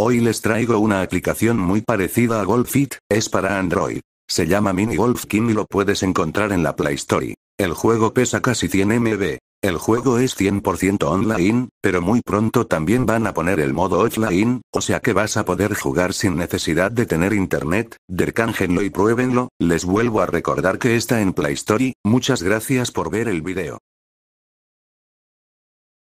Hoy les traigo una aplicación muy parecida a Golf Fit, es para Android. Se llama Mini Golf Kim y lo puedes encontrar en la Play Store. El juego pesa casi 100 MB. El juego es 100% online, pero muy pronto también van a poner el modo offline, o sea que vas a poder jugar sin necesidad de tener internet, dercángenlo y pruébenlo, les vuelvo a recordar que está en Play Store, muchas gracias por ver el video.